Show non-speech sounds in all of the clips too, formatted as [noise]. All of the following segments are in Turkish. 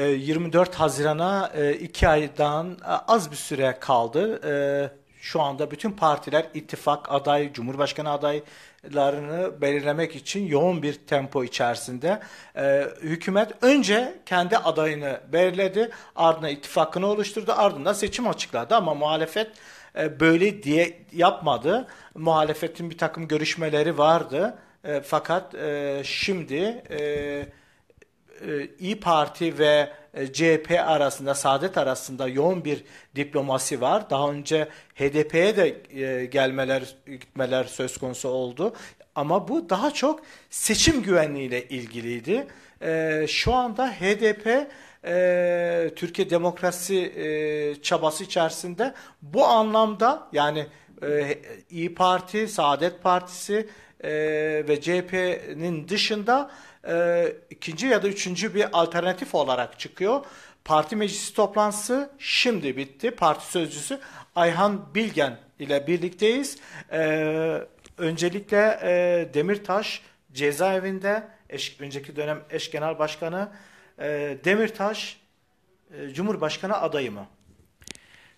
24 ee, Haziran'a e, iki aydan e, az bir süre kaldı. E, şu anda bütün partiler ittifak aday, cumhurbaşkanı adaylarını belirlemek için yoğun bir tempo içerisinde. Hükümet önce kendi adayını belirledi, ardından ittifakını oluşturdu, ardından seçim açıkladı ama muhalefet böyle diye yapmadı. Muhalefetin bir takım görüşmeleri vardı. Fakat şimdi e, İyi Parti ve e, CHP arasında, Saadet arasında yoğun bir diplomasi var. Daha önce HDP'ye de e, gelmeler, gitmeler söz konusu oldu. Ama bu daha çok seçim güvenliğiyle ilgiliydi. E, şu anda HDP Türkiye demokrasi çabası içerisinde bu anlamda yani İyi Parti, Saadet Partisi, ee, ve CHP'nin dışında e, ikinci ya da üçüncü bir alternatif olarak çıkıyor. Parti meclisi toplantısı şimdi bitti. Parti sözcüsü Ayhan Bilgen ile birlikteyiz. E, öncelikle e, Demirtaş cezaevinde eş, önceki dönem eş genel başkanı e, Demirtaş e, Cumhurbaşkanı adayı mı?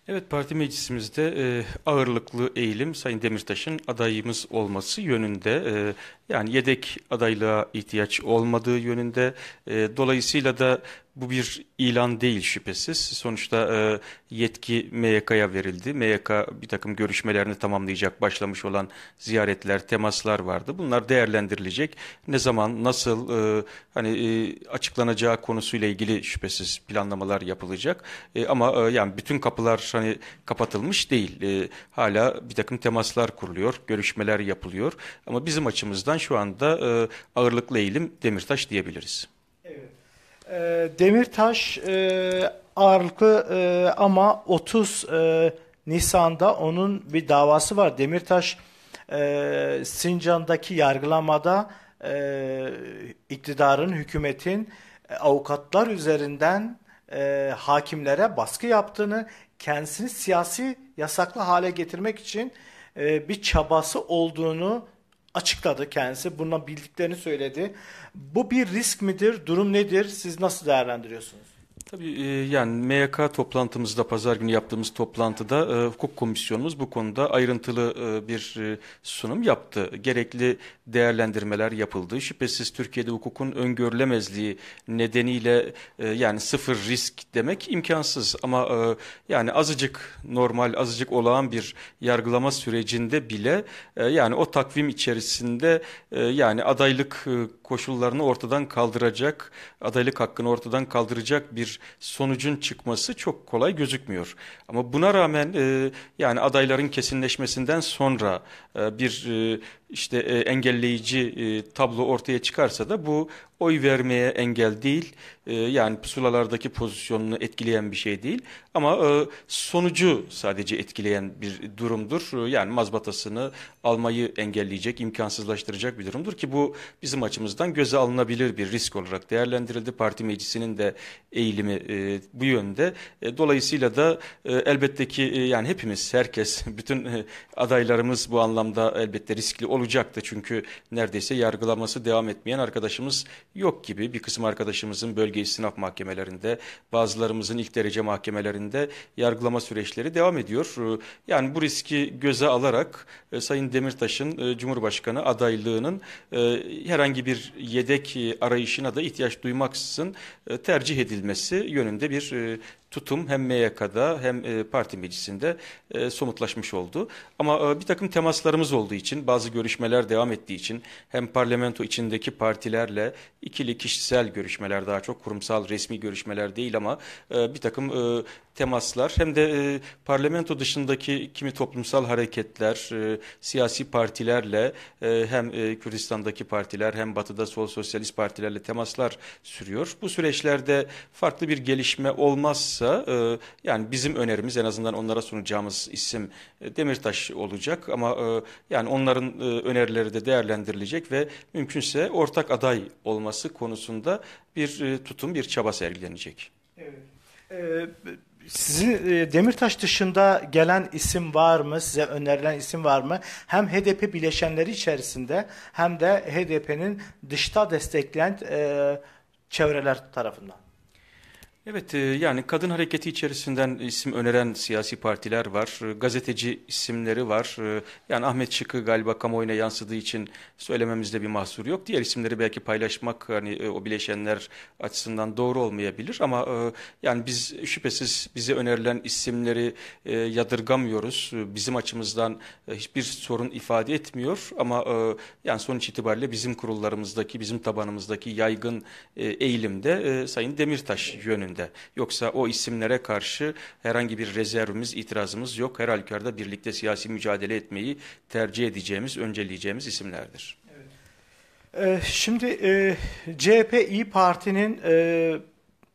Evet parti meclisimizde e, ağırlıklı eğilim Sayın Demirtaş'ın adayımız olması yönünde e, yani yedek adaylığa ihtiyaç olmadığı yönünde. E, dolayısıyla da bu bir ilan değil şüphesiz. Sonuçta e, yetki MYK'ya verildi. MYK bir takım görüşmelerini tamamlayacak başlamış olan ziyaretler, temaslar vardı. Bunlar değerlendirilecek. Ne zaman, nasıl e, hani e, açıklanacağı konusuyla ilgili şüphesiz planlamalar yapılacak. E, ama e, yani bütün kapılar hani kapatılmış değil. E, hala bir takım temaslar kuruluyor, görüşmeler yapılıyor. Ama bizim açımızdan açıdan şu anda e, ağırlıklı eğilim Demirtaş diyebiliriz. Evet. E, Demirtaş e, ağırlıklı e, ama 30 e, Nisan'da onun bir davası var. Demirtaş e, Sincan'daki yargılamada e, iktidarın, hükümetin e, avukatlar üzerinden e, hakimlere baskı yaptığını, kendisini siyasi yasaklı hale getirmek için e, bir çabası olduğunu açıkladı kendisi. Bundan bildiklerini söyledi. Bu bir risk midir? Durum nedir? Siz nasıl değerlendiriyorsunuz? Tabii e, yani MYK toplantımızda pazar günü yaptığımız toplantıda e, hukuk komisyonumuz bu konuda ayrıntılı e, bir e, sunum yaptı. Gerekli değerlendirmeler yapıldı. Şüphesiz Türkiye'de hukukun öngörülemezliği nedeniyle e, yani sıfır risk demek imkansız ama e, yani azıcık normal, azıcık olağan bir yargılama sürecinde bile e, yani o takvim içerisinde e, yani adaylık e, koşullarını ortadan kaldıracak, adaylık hakkını ortadan kaldıracak bir sonucun çıkması çok kolay gözükmüyor. Ama buna rağmen e, yani adayların kesinleşmesinden sonra e, bir e, işte e, engelleyici e, tablo ortaya çıkarsa da bu oy vermeye engel değil. E, yani pusulalardaki pozisyonunu etkileyen bir şey değil. Ama e, sonucu sadece etkileyen bir durumdur. E, yani mazbatasını almayı engelleyecek, imkansızlaştıracak bir durumdur ki bu bizim açımızdan göze alınabilir bir risk olarak değerlendirildi. Parti meclisinin de eğilimi e, bu yönde. E, dolayısıyla da e, elbette ki e, yani hepimiz, herkes, [laughs] bütün e, adaylarımız bu anlamda elbette riskli olacaktı. Çünkü neredeyse yargılaması devam etmeyen arkadaşımız yok gibi. Bir kısım arkadaşımızın bölge istinaf mahkemelerinde, bazılarımızın ilk derece mahkemelerinde yargılama süreçleri devam ediyor. Ee, yani bu riski göze alarak e, Sayın Demirtaş'ın e, Cumhurbaşkanı adaylığının e, herhangi bir yedek arayışına da ihtiyaç duymaksızın tercih edilmesi yönünde bir tutum hem MYK'da hem e, parti meclisinde e, somutlaşmış oldu. Ama e, bir takım temaslarımız olduğu için bazı görüşmeler devam ettiği için hem parlamento içindeki partilerle ikili kişisel görüşmeler daha çok kurumsal resmi görüşmeler değil ama bir takım temaslar hem de parlamento dışındaki kimi toplumsal hareketler, siyasi partilerle hem Kürdistan'daki partiler hem batıda sol sosyalist partilerle temaslar sürüyor. Bu süreçlerde farklı bir gelişme olmazsa da e, yani bizim önerimiz en azından onlara sunacağımız isim e, Demirtaş olacak ama e, yani onların e, önerileri de değerlendirilecek ve mümkünse ortak aday olması konusunda bir e, tutum, bir çaba sergilenecek. Evet. Ee, sizi e, Demirtaş dışında gelen isim var mı? Size önerilen isim var mı? Hem HDP bileşenleri içerisinde hem de HDP'nin dışta destekleyen e, çevreler tarafından. Evet e, yani kadın hareketi içerisinden isim öneren siyasi partiler var, e, gazeteci isimleri var. E, yani Ahmet Şık'ı galiba kamuoyuna yansıdığı için söylememizde bir mahsur yok. Diğer isimleri belki paylaşmak hani o bileşenler açısından doğru olmayabilir ama yani biz şüphesiz bize önerilen isimleri yadırgamıyoruz. Bizim açımızdan hiçbir sorun ifade etmiyor ama yani sonuç itibariyle bizim kurullarımızdaki, bizim tabanımızdaki yaygın eğilimde Sayın Demirtaş yönünde şeklinde. Yoksa o isimlere karşı herhangi bir rezervimiz, itirazımız yok. Her halükarda birlikte siyasi mücadele etmeyi tercih edeceğimiz, önceleyeceğimiz isimlerdir. Ee, şimdi e, CHP İyi Parti'nin e,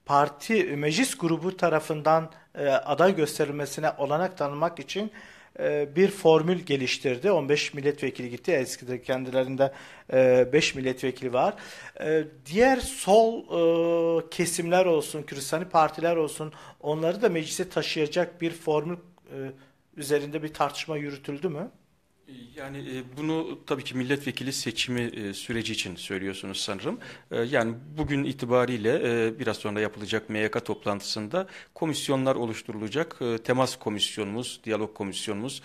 parti meclis grubu tarafından e, aday gösterilmesine olanak tanımak için e, bir formül geliştirdi. 15 milletvekili gitti. Eskiden kendilerinde 5 e, milletvekili var. E, diğer sol kesimler olsun, Kürsani partiler olsun onları da meclise taşıyacak bir formül üzerinde bir tartışma yürütüldü mü? Yani e, bunu tabii ki milletvekili seçimi e, süreci için söylüyorsunuz sanırım. E, yani bugün itibariyle biraz sonra yapılacak MYK toplantısında komisyonlar oluşturulacak. Temas komisyonumuz, diyalog komisyonumuz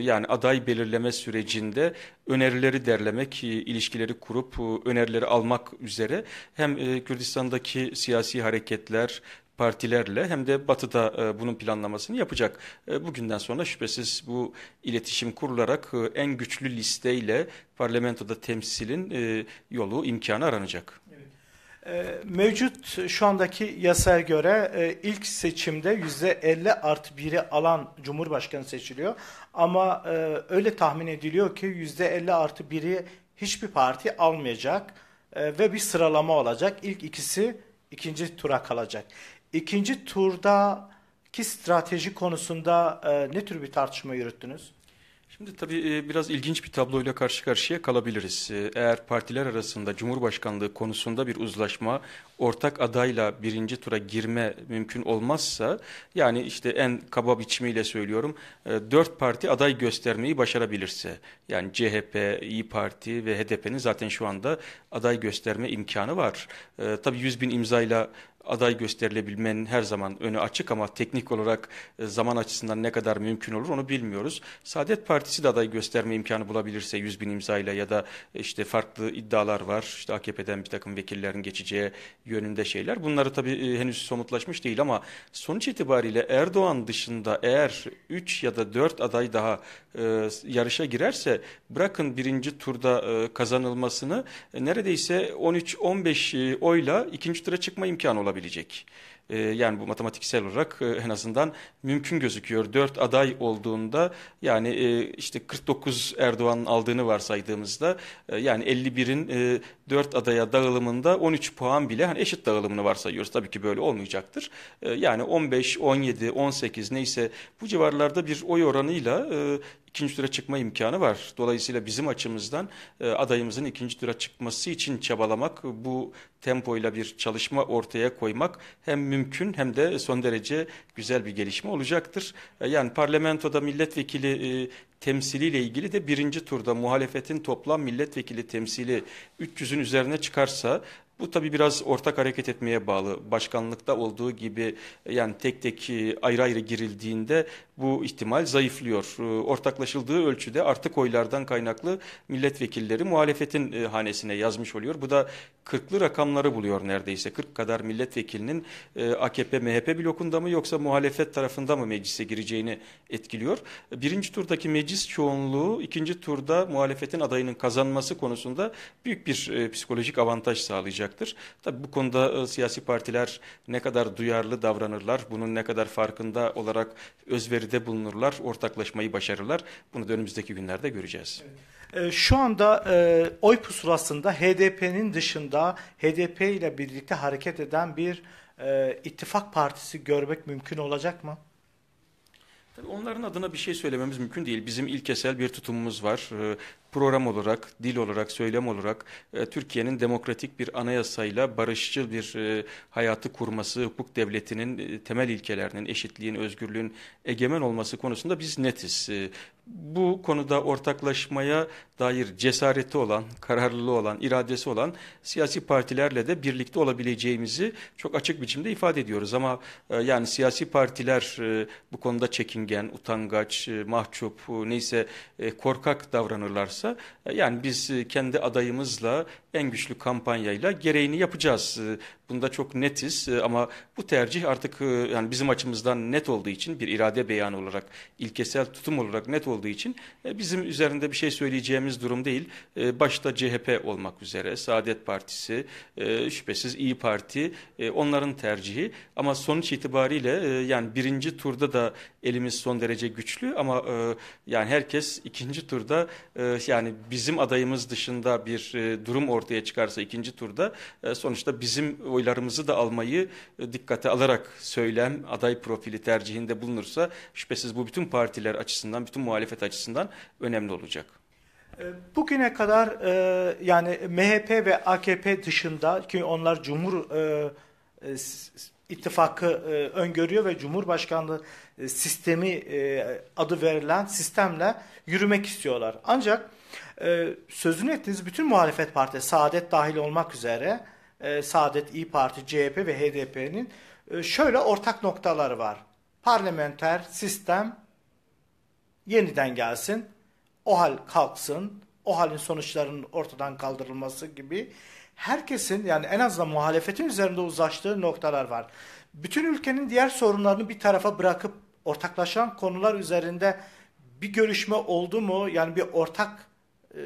yani aday belirleme sürecinde önerileri derlemek, ilişkileri kurup önerileri almak üzere hem Kürdistan'daki siyasi hareketler, partilerle hem de Batı'da e, bunun planlamasını yapacak. E, bugünden sonra şüphesiz bu iletişim kurularak e, en güçlü listeyle parlamentoda temsilin e, yolu, imkanı aranacak. Mevcut şu andaki yasaya göre ilk seçimde %50 artı 1'i alan Cumhurbaşkanı seçiliyor. Ama öyle tahmin ediliyor ki %50 artı 1'i hiçbir parti almayacak ve bir sıralama olacak. İlk ikisi ikinci tura kalacak. İkinci turdaki strateji konusunda e, ne tür bir tartışma yürüttünüz? Şimdi tabii e, biraz ilginç bir tabloyla karşı karşıya kalabiliriz. E, eğer partiler arasında Cumhurbaşkanlığı konusunda bir uzlaşma, ortak adayla birinci tura girme mümkün olmazsa, yani işte en kaba biçimiyle söylüyorum, e, dört parti aday göstermeyi başarabilirse, yani CHP, İyi Parti ve HDP'nin zaten şu anda aday gösterme imkanı var. Tabii 100 bin imzayla aday gösterilebilmenin her zaman önü açık ama teknik olarak e, zaman açısından ne kadar mümkün olur onu bilmiyoruz. Saadet Partisi de aday gösterme imkanı bulabilirse 100 bin imzayla ya da e, işte farklı iddialar var. İşte AKP'den bir takım vekillerin geçeceği yönünde şeyler. Bunları tabii e, henüz somutlaşmış değil ama sonuç itibariyle Erdoğan dışında eğer 3 ya da 4 aday daha yarışa girerse bırakın birinci turda kazanılmasını neredeyse 13-15 oyla ikinci tura çıkma imkanı olabilir yapılabilecek. Ee, yani bu matematiksel olarak e, en azından mümkün gözüküyor. Dört aday olduğunda yani e, işte 49 Erdoğan'ın aldığını varsaydığımızda e, yani 51'in dört adaya dağılımında 13 puan bile hani eşit dağılımını varsayıyoruz. Tabii ki böyle olmayacaktır. yani 15, 17, 18 neyse bu civarlarda bir oy oranıyla e, ikinci tura çıkma imkanı var. Dolayısıyla bizim açımızdan e, adayımızın ikinci tura çıkması için çabalamak, bu tempoyla bir çalışma ortaya koymak hem mümkün hem de son derece güzel bir gelişme olacaktır. E, yani parlamentoda milletvekili e, temsiliyle ilgili de birinci turda muhalefetin toplam milletvekili temsili 300'ün üzerine çıkarsa bu tabii biraz ortak hareket etmeye bağlı. Başkanlıkta olduğu gibi e, yani tek tek e, ayrı ayrı girildiğinde bu ihtimal zayıflıyor. Ee, ortaklaşıldığı ölçüde artık oylardan kaynaklı milletvekilleri muhalefetin e, hanesine yazmış oluyor. Bu da 40'lı rakamları buluyor neredeyse. 40 kadar milletvekilinin e, AKP-MHP blokunda mı yoksa muhalefet tarafında mı meclise gireceğini etkiliyor. Birinci turdaki meclis çoğunluğu ikinci turda muhalefetin adayının kazanması konusunda büyük bir e, psikolojik avantaj sağlayacaktır. Tabi bu konuda siyasi partiler ne kadar duyarlı davranırlar, bunun ne kadar farkında olarak özveri öneride bulunurlar, ortaklaşmayı başarırlar. Bunu da önümüzdeki günlerde göreceğiz. Evet. Ee, şu anda e, oy pusulasında HDP'nin dışında HDP ile birlikte hareket eden bir e, ittifak partisi görmek mümkün olacak mı? Tabii onların adına bir şey söylememiz mümkün değil. Bizim ilkesel bir tutumumuz var. Ee, program olarak, dil olarak, söylem olarak e, Türkiye'nin demokratik bir anayasayla barışçıl bir e, hayatı kurması, hukuk devletinin e, temel ilkelerinin, eşitliğin, özgürlüğün egemen olması konusunda biz netiz. E, bu konuda ortaklaşmaya dair cesareti olan, kararlılığı olan, iradesi olan siyasi partilerle de birlikte olabileceğimizi çok açık biçimde ifade ediyoruz. Ama e, yani siyasi partiler e, bu konuda çekingen, utangaç, e, mahcup, e, neyse e, korkak davranırlarsa olursa e, yani biz e, kendi adayımızla en güçlü kampanyayla gereğini yapacağız. E, bunda çok netiz ama bu tercih artık yani bizim açımızdan net olduğu için bir irade beyanı olarak, ilkesel tutum olarak net olduğu için bizim üzerinde bir şey söyleyeceğimiz durum değil. Başta CHP olmak üzere, Saadet Partisi, şüphesiz İyi Parti onların tercihi ama sonuç itibariyle yani birinci turda da elimiz son derece güçlü ama yani herkes ikinci turda yani bizim adayımız dışında bir e, durum ortaya çıkarsa ikinci turda e, sonuçta bizim oylarımızı da almayı e, dikkate alarak söylem aday profili tercihinde bulunursa şüphesiz bu bütün partiler açısından bütün muhalefet açısından önemli olacak. Bugüne kadar yani MHP ve AKP dışında ki onlar Cumhur ittifakı e, öngörüyor ve Cumhurbaşkanlığı e, sistemi e, adı verilen sistemle yürümek istiyorlar. Ancak e, sözünü ettiğiniz bütün muhalefet partisi, Saadet dahil olmak üzere e, Saadet, İyi Parti, CHP ve HDP'nin e, şöyle ortak noktaları var. Parlamenter sistem yeniden gelsin, o hal kalksın, o halin sonuçlarının ortadan kaldırılması gibi herkesin yani en azından muhalefetin üzerinde uzlaştığı noktalar var. Bütün ülkenin diğer sorunlarını bir tarafa bırakıp ortaklaşan konular üzerinde bir görüşme oldu mu? Yani bir ortak e,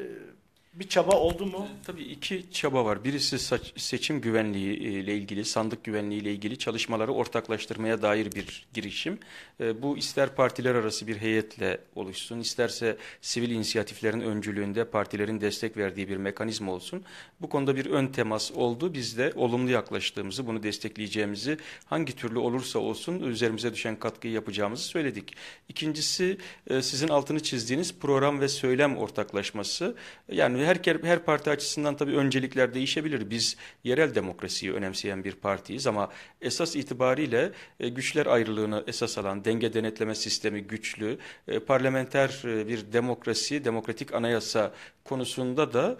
bir çaba oldu mu? E, tabii iki çaba var. Birisi seçim güvenliği e, ile ilgili, sandık güvenliği ile ilgili çalışmaları ortaklaştırmaya dair bir girişim. E, bu ister partiler arası bir heyetle oluşsun, isterse sivil inisiyatiflerin öncülüğünde partilerin destek verdiği bir mekanizma olsun. Bu konuda bir ön temas oldu. Biz de olumlu yaklaştığımızı, bunu destekleyeceğimizi, hangi türlü olursa olsun üzerimize düşen katkıyı yapacağımızı söyledik. İkincisi sizin altını çizdiğiniz program ve söylem ortaklaşması. Yani her, her parti açısından tabii öncelikler değişebilir. Biz yerel demokrasiyi önemseyen bir partiyiz ama esas itibariyle e, güçler ayrılığını esas alan denge denetleme sistemi güçlü, e, parlamenter e, bir demokrasi, demokratik anayasa konusunda da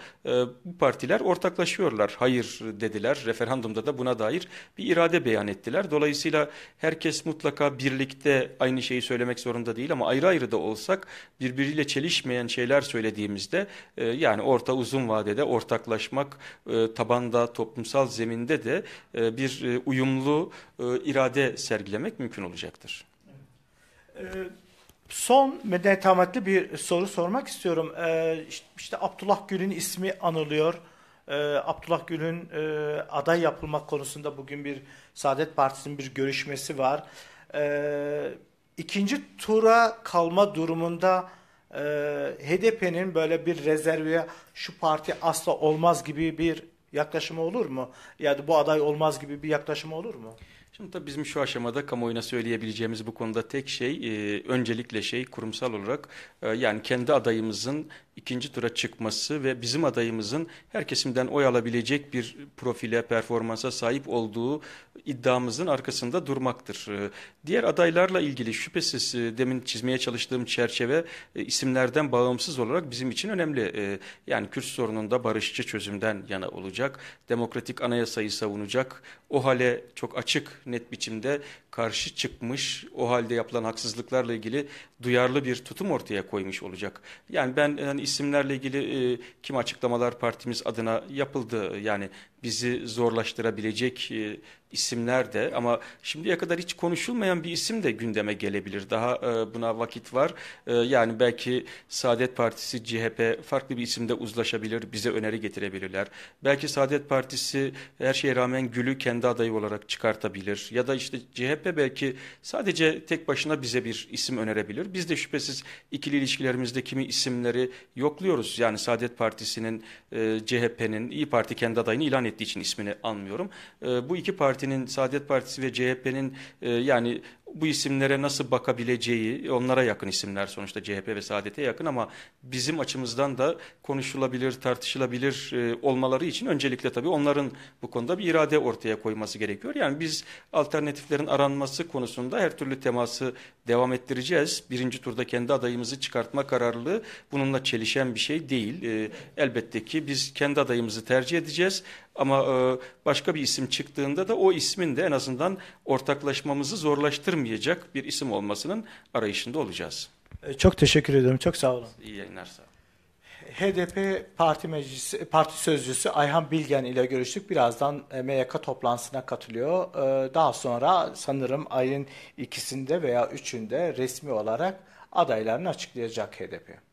bu partiler ortaklaşıyorlar. Hayır dediler, referandumda da buna dair bir irade beyan ettiler. Dolayısıyla herkes mutlaka birlikte aynı şeyi söylemek zorunda değil ama ayrı ayrı da olsak birbiriyle çelişmeyen şeyler söylediğimizde yani o orta uzun vadede ortaklaşmak e, tabanda toplumsal zeminde de e, bir e, uyumlu e, irade sergilemek mümkün olacaktır. Evet. E, son medeniyet hamatlı bir soru sormak istiyorum. E, işte, işte Abdullah Gül'ün ismi anılıyor. E, Abdullah Gül'ün e, aday yapılmak konusunda bugün bir Saadet Partisi'nin bir görüşmesi var. E, ikinci tura kalma durumunda e, ee, HDP'nin böyle bir rezerviye şu parti asla olmaz gibi bir yaklaşımı olur mu? Yani bu aday olmaz gibi bir yaklaşımı olur mu? Şimdi tabii bizim şu aşamada kamuoyuna söyleyebileceğimiz bu konuda tek şey e, öncelikle şey kurumsal olarak e, yani kendi adayımızın ikinci tura çıkması ve bizim adayımızın her kesimden oy alabilecek bir profile, performansa sahip olduğu iddiamızın arkasında durmaktır. Ee, diğer adaylarla ilgili şüphesiz e, demin çizmeye çalıştığım çerçeve e, isimlerden bağımsız olarak bizim için önemli. Ee, yani Kürt sorununda barışçı çözümden yana olacak, demokratik anayasayı savunacak, o hale çok açık, net biçimde karşı çıkmış, o halde yapılan haksızlıklarla ilgili duyarlı bir tutum ortaya koymuş olacak. Yani ben hani isimlerle ilgili e, kim açıklamalar partimiz adına yapıldı. Yani bizi zorlaştırabilecek e, isimler de ama şimdiye kadar hiç konuşulmayan bir isim de gündeme gelebilir. Daha e, buna vakit var. E, yani belki Saadet Partisi, CHP farklı bir isimde uzlaşabilir, bize öneri getirebilirler. Belki Saadet Partisi her şeye rağmen Gül'ü kendi adayı olarak çıkartabilir. Ya da işte CHP belki sadece tek başına bize bir isim önerebilir. Biz de şüphesiz ikili ilişkilerimizde kimi isimleri yokluyoruz. Yani Saadet Partisi'nin, CHP'nin, İyi Parti kendi adayını ilan ediyor ettiği için ismini anmıyorum. E, bu iki partinin Saadet Partisi ve CHP'nin e, yani bu isimlere nasıl bakabileceği, onlara yakın isimler sonuçta CHP ve Saadet'e yakın ama bizim açımızdan da konuşulabilir, tartışılabilir e, olmaları için öncelikle tabii onların bu konuda bir irade ortaya koyması gerekiyor. Yani biz alternatiflerin aranması konusunda her türlü teması devam ettireceğiz. Birinci turda kendi adayımızı çıkartma kararlılığı bununla çelişen bir şey değil. E, elbette ki biz kendi adayımızı tercih edeceğiz ama e, başka bir isim çıktığında da o ismin de en azından ortaklaşmamızı zorlaştırmayacak tanımayacak bir isim olmasının arayışında olacağız. E, çok teşekkür ediyorum. Çok sağ olun. İyi yayınlar sağ olun. HDP Parti Meclisi Parti Sözcüsü Ayhan Bilgen ile görüştük. Birazdan e, MYK toplantısına katılıyor. E, daha sonra sanırım ayın ikisinde veya üçünde resmi olarak adaylarını açıklayacak HDP.